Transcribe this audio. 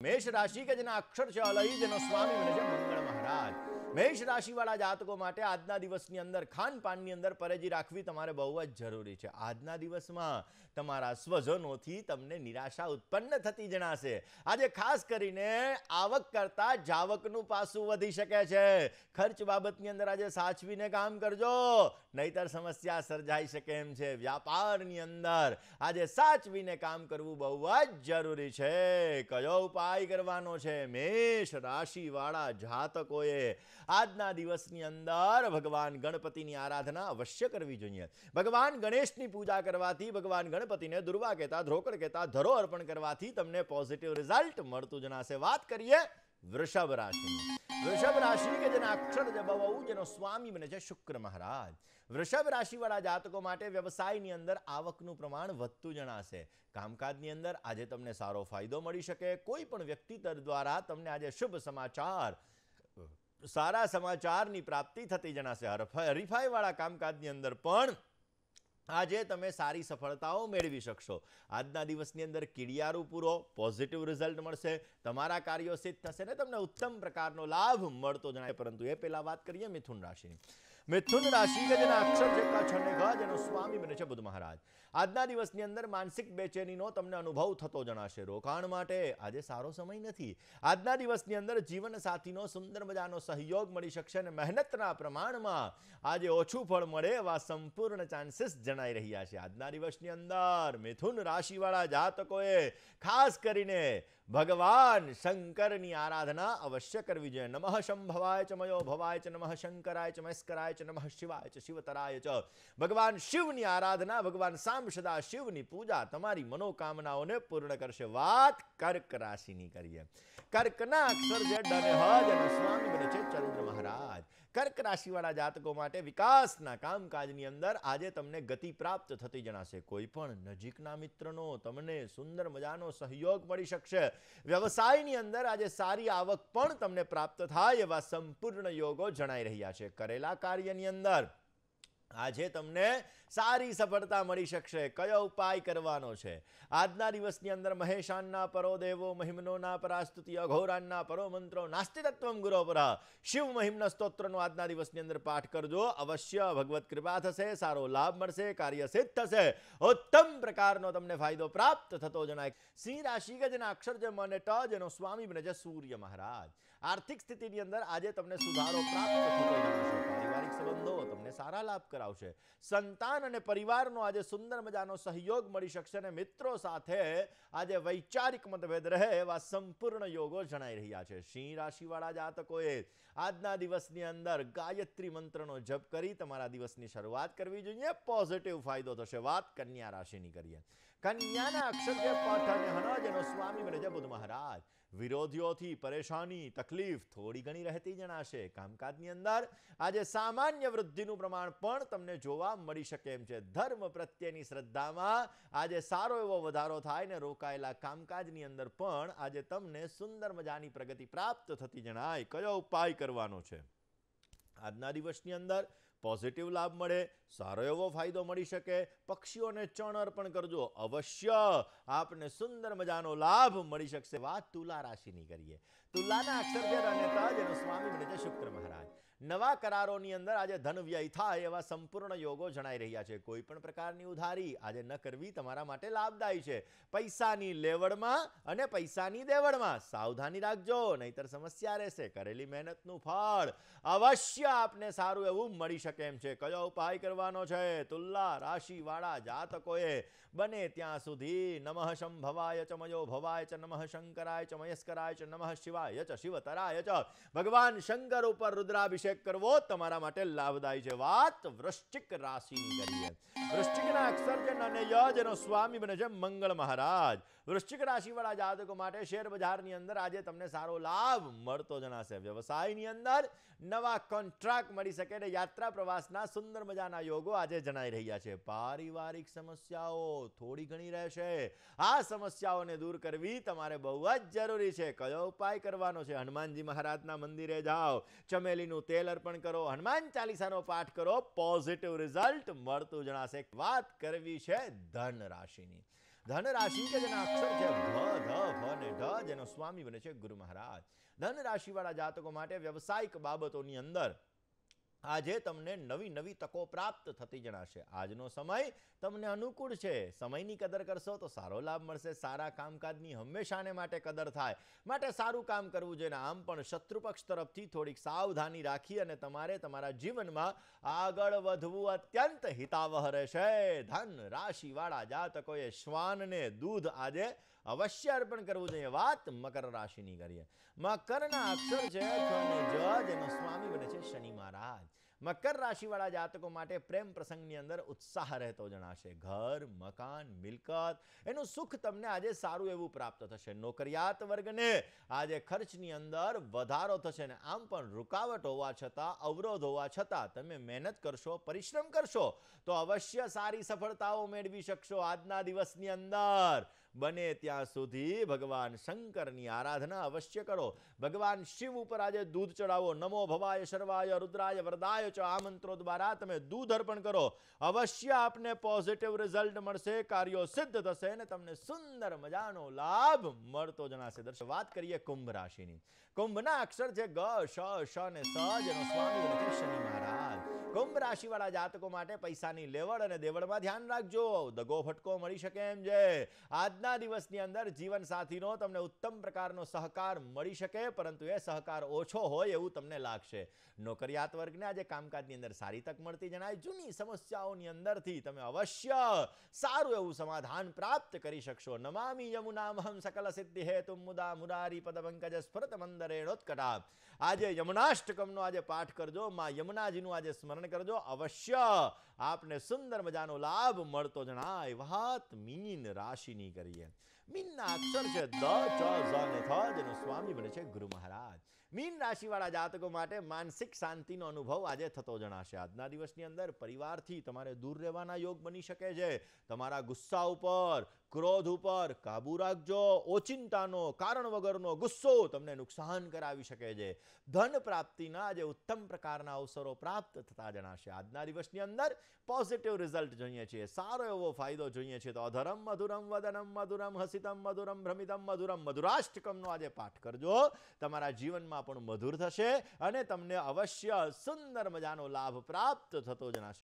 મેષ રાશિ કે જેના અક્ષર છે અલહી જેનો સ્વામી બને છે મંગળ મહારાજ મેષ રાશિવાળા જાતકો માટે આજના દિવસની અંદર ખાનપાનની અંદર પરેજી રાખવી તમારે બહુ જ જરૂરી છે આજના દિવસમાં તમારા સ્વજનોથી તમને નિરાશા ઉત્પન્ન થતી જણાશે આજે ખાસ કરીને આવક કરતાં જાવકનું પાસું વધી શકે છે ખર્ચ બાબતની અંદર આજે સાચવીને કામ કરજો નહીતર સમસ્યા સર્જાઈ શકે એમ છે વ્યાપારની અંદર આજે સાચવીને કામ કરવું બહુ જ જરૂરી છે કયો ઉપાય કરવાનો છે મેષ રાશિવાળા જાતકોએ આજના દિવસની અંદર ભગવાન ગણપતિની આરાધના અવશ્ય કરવી જોઈએ ભગવાન ગણેશની પૂજા કરવાથી ભગવાન ગણપતિને દુર્વા કહેતા ધ્રોકડ કહેતા ધરો અર્પણ કરવાથી તમને પોઝિટિવ રિઝલ્ટ મળતું જણાશે વાત કરીએ વૃષભ રાશિ વૃષભ રાશિ કે જેના અક્ષર જબવવું જેનો સ્વામી બને છે શુક્ર મહારાજ વૃષભ રાશિવાળા જાતકો માટે વ્યવસાયની અંદર આવકનું પ્રમાણ વધતું જણાશે કામકાજની અંદર આજે તમને સારો ફાયદો મળી શકે કોઈ પણ વ્યક્તિ દ્વારા તમને આજે શુભ સમાચાર સારા સમાચારની પ્રાપ્તિ થતી જણાશે હરીફાઈવાળા કામકાજની અંદર પણ આજે તમે સારી સફળતાઓ મેળવી શકશો આજના દિવસની અંદર કિડિયારો પૂરો પોઝિટિવ રિઝલ્ટ મળશે તમારા કાર્યો સિદ્ધ થશે ને તમને ઉત્તમ પ્રકારનો લાભ મળતો જણાય પરંતુ એ પહેલાં વાત કરીએ મિથુન રાશિની મિથુન રાશિ કે અક્ષર છે કચ્છ અને ગજ એનો સ્વામી બને છે બુધ મહારાજ આજના દિવસની અંદર માનસિક બેચેનીનો તમને અનુભવ થતો જણાશે રોકાણ માટે આજે સારો સમય નથી આજના દિવસની અંદર જીવન સાથીનો સુંદર મજાનો સહયોગ મળી શકશે અને મહેનતના પ્રમાણમાં આજે ઓછું ફળ મળે એવા સંપૂર્ણ ચાન્સીસ જણાઈ રહ્યા છે આજના દિવસની અંદર મિથુન રાશિવાળા જાતકોએ ખાસ કરીને ભગવાન શંકરની આરાધના અવશ્ય કરવી જોઈએ નમઃ શંભવાય ચ મયો ભવાય ચ નમઃ શંકરાય ચ મસ્કરાય ચ નમઃ શિવાય ચ શિવતરાય ચ ભગવાન શિવની આરાધના ભગવાન સામ સદા શિવની પૂજા તમારી મનોકામનાઓને પૂર્ણ કરશે વાત કર્ક રાશિની કરીએ કર્કના અક્ષર જે ડરે હજ અને સ્વામી બને છે ચંદ્ર મહારાજ કર્ક રાશિવાળા જાતકો માટે વિકાસના કામકાજની અંદર આજે તમને ગતિ પ્રાપ્ત થતી જણાશે કોઈ પણ નજીકના મિત્રનો તમને સુંદર મજાનો સહયોગ મળી શકશે વ્યવસાયની અંદર આજે સારી આવક પણ તમને પ્રાપ્ત થાય એવા સંપૂર્ણ યોગો જણાઈ રહ્યા છે કરેલા કાર્યની અંદર આજે તમને સારી સફળતા મળી શકશે કયો ઉપાય કરવાનો છે આજના દિવસની અંદર મહેશાનના પરો દેવો મહિમનોના પરાસ્તુતિ અઘોરાનના પરો મંત્રો નાસ્તિતત્વમ ગુરો પર શિવ મહિમના સ્તોત્રનો આજના દિવસની અંદર પાઠ કરજો અવશ્ય ભગવત કૃપા થશે સારો લાભ મળશે કાર્ય સિદ્ધ થશે ઉત્તમ પ્રકારનો તમને ફાયદો પ્રાપ્ત થતો જણાય સિંહ રાશિ કે જેના મને ટ જેનો સ્વામી બને છે સૂર્ય મહારાજ આર્થિક સ્થિતિની અંદર આજે તમને સુધારો પ્રાપ્ત પારિવારિક સંબંધો તમને સારા લાભ કરાવશે સંતાન અને પરિવારનો આજે સુંદર મજાનો સહયોગ મળી શકશે અને મિત્રો સાથે આજે વૈચારિક મતભેદ રહે એવા સંપૂર્ણ યોગો જણાઈ રહ્યા છે સિંહ રાશિવાળા જાતકોએ આજના દિવસની અંદર ગાયત્રી મંત્રનો જપ કરી તમારા દિવસની શરૂઆત કરવી જોઈએ પોઝિટિવ ફાયદો થશે વાત કન્યા રાશિની કરીએ કન્યાના અક્ષર જે અને હરજ એનો સ્વામી બને છે બુદ્ધ મહારાજ વિરોધીઓથી પરેશાની તકલીફ થોડી ઘણી રહેતી જણાશે કામકાજની અંદર આજે સામાન્ય વૃદ્ધિનું પ્રમાણ પણ તમને જોવા મળી શકે એમ છે ધર્મ પ્રત્યેની શ્રદ્ધામાં આજે સારો એવો વધારો થાય ને રોકાયેલા કામકાજની અંદર પણ આજે તમને સુંદર મજાની પ્રગતિ પ્રાપ્ત થતી જણાય કયો ઉપાય કરવાનો છે આજના દિવસની અંદર પોઝિટિવ લાભ મળે સારો એવો ફાયદો મળી શકે પક્ષીઓને ચણ અર્પણ કરજો અવશ્ય આપને સુંદર મજાનો લાભ મળી શકશે વાત તુલા રાશિની કરીએ તુલાના અક્ષરભેર અને તજ એનો સ્વામી બને છે શુક્ર મહારાજ નવા કરારોની અંદર આજે ધન વ્યય થાય એવા સંપૂર્ણ યોગો જણાઈ રહ્યા છે કોઈ પણ પ્રકારની ઉધારી આજે ન કરવી તમારા માટે લાભદાયી છે પૈસાની લેવડમાં અને પૈસાની દેવડમાં સાવધાની રાખજો નહીતર સમસ્યા રહેશે કરેલી મહેનતનું ફળ અવશ્ય આપને સારું એવું મળી શકે એમ છે કયો ઉપાય કરવાનો છે તુલ્લા રાશિવાળા જાતકોએ બને ત્યાં સુધી નમઃ શંભવાય ચમયો ભવાય ચ નમઃ શંકરાય ચ મયસ્કરાય ચ નમઃ શિવાય ચ શિવતરાય ચ ભગવાન શંકર ઉપર રુદ્રાભિષેક અભિષેક કરવો તમારા માટે લાભદાયી છે વાત વૃશ્ચિક રાશિની કરીએ વૃશ્ચિકના અક્ષરજન અને યજ એનો સ્વામી બને છે મંગળ મહારાજ વૃશ્ચિક રાશિવાળા જાતકો માટે શેર અંદર આજે તમને સારો લાભ મળતો જણાશે વ્યવસાયની અંદર નવા કોન્ટ્રાક્ટ મળી શકે અને યાત્રા પ્રવાસના સુંદર મજાના યોગો આજે જણાઈ રહ્યા છે પારિવારિક સમસ્યાઓ થોડી ઘણી રહેશે આ સમસ્યાઓને દૂર કરવી તમારે બહુ જ જરૂરી છે કયો ઉપાય કરવાનો છે હનુમાનજી મહારાજના મંદિરે જાઓ ચમેલીનું તેલ તેલ અર્પણ કરો હનુમાન ચાલીસાનો પાઠ કરો પોઝિટિવ રિઝલ્ટ મળતું જણાશે વાત કરવી છે ધન રાશિની ધન રાશિ કે જેના અક્ષર છે ભ ધ ભ ને ઢ જેનો સ્વામી બને છે ગુરુ મહારાજ ધન રાશિવાળા જાતકો માટે વ્યવસાયિક બાબતોની અંદર આજે તમને નવી નવી તકો પ્રાપ્ત થતી જણાશે આજનો સમય તમને અનુકૂળ છે સમયની કદર કરશો તો સારો લાભ મળશે સારા કામકાજની હંમેશાને માટે કદર થાય માટે સારું કામ કરવું જોઈએ આમ પણ શત્રુપક્ષ તરફથી થોડીક સાવધાની રાખી અને તમારે તમારા જીવનમાં આગળ વધવું અત્યંત હિતાવહ રહેશે ધન રાશિવાળા જાતકોએ શ્વાનને દૂધ આજે અવશ્ય અર્પણ કરવું જોઈએ વાત મકર રાશિની કરીએ મકરના અક્ષર છે જ સ્વામી બને છે શનિ મહારાજ મકર રાશિવાળા જાતકો માટે પ્રેમ પ્રસંગની અંદર ઉત્સાહ રહેતો જણાશે ઘર મકાન મિલકત એનું સુખ તમને આજે સારું એવું પ્રાપ્ત થશે નોકરિયાત વર્ગને આજે ખર્ચની અંદર વધારો થશે ને આમ પણ રૂકાવટ હોવા છતાં અવરોધ હોવા છતાં તમે મહેનત કરશો પરિશ્રમ કરશો તો અવશ્ય સારી સફળતાઓ મેળવી શકશો આજના દિવસની અંદર બને ત્યાં સુધી ભગવાન શંકરની આરાધના અવશ્ય કરો ભગવાન શિવ ઉપર આજે દૂધ ચડાવો નમો ભવાય શર્વાય રુદ્રાય વરદાય ચ આ મંત્રો દ્વારા તમે દૂધ અર્પણ કરો અવશ્ય આપને પોઝિટિવ રિઝલ્ટ મળશે કાર્યો સિદ્ધ થશે અને તમને સુંદર મજાનો લાભ મળતો જણાશે દર્શક વાત કરીએ કુંભ રાશિની કુંભના અક્ષર છે ગ શ શ ને સ જેનો સ્વામી મહારાજ કુંભ રાશિવાળા જાતકો માટે પૈસાની લેવડ અને દેવડમાં ધ્યાન રાખજો દગો ફટકો મળી શકે એમ છે આજના દિવસની અંદર જીવનસાથીનો તમને ઉત્તમ પ્રકારનો સહકાર મળી શકે પરંતુ એ સહકાર ઓછો હોય એવું તમને લાગશે નોકરિયાત વર્ગને આજે કામકાજની અંદર સારી તક મળતી જણાય જૂની સમસ્યાઓની અંદરથી તમે અવશ્ય સારું એવું સમાધાન પ્રાપ્ત કરી શકશો નમામી યમુનામહમ સકલ સિદ્ધિ હેતુ મુદા મુરારી પદપંકજ સ્ફુરત મંદરે આજે યમુનાષ્ટકમનો આજે પાઠ કરજો માં યમુનાજીનું આજે સ્મરણ શ્રવણ કરજો અવશ્ય આપને સુંદર મજાનો લાભ મળતો જણાય વાત મીન રાશિની કરીએ મીનના અક્ષર છે દ ચ જેનો સ્વામી બને છે ગુરુ મહારાજ મીન રાશિવાળા જાતકો માટે માનસિક શાંતિનો અનુભવ આજે થતો જણાશે આજના દિવસની અંદર પરિવારથી તમારે દૂર રહેવાના યોગ બની શકે છે તમારા ગુસ્સા ઉપર ક્રોધ ઉપર કાબુ રાખજો ઓચિંતાનો કારણ વગરનો ગુસ્સો તમને નુકસાન કરાવી શકે છે ધન પ્રાપ્તિના આજે ઉત્તમ પ્રકારના અવસરો પ્રાપ્ત થતા જણાશે આજના દિવસની અંદર પોઝિટિવ રિઝલ્ટ જોઈએ છીએ સારો એવો ફાયદો જોઈએ છીએ તો અધરમ મધુરમ વદનમ મધુરમ હસિતમ મધુરમ ભ્રમિતમ મધુરમ મધુરાષ્ટકમનો આજે પાઠ કરજો તમારા જીવનમાં સ્વાદમાં પણ મધુર થશે અને તમને અવશ્ય સુંદર મજાનો લાભ પ્રાપ્ત થતો જણાશે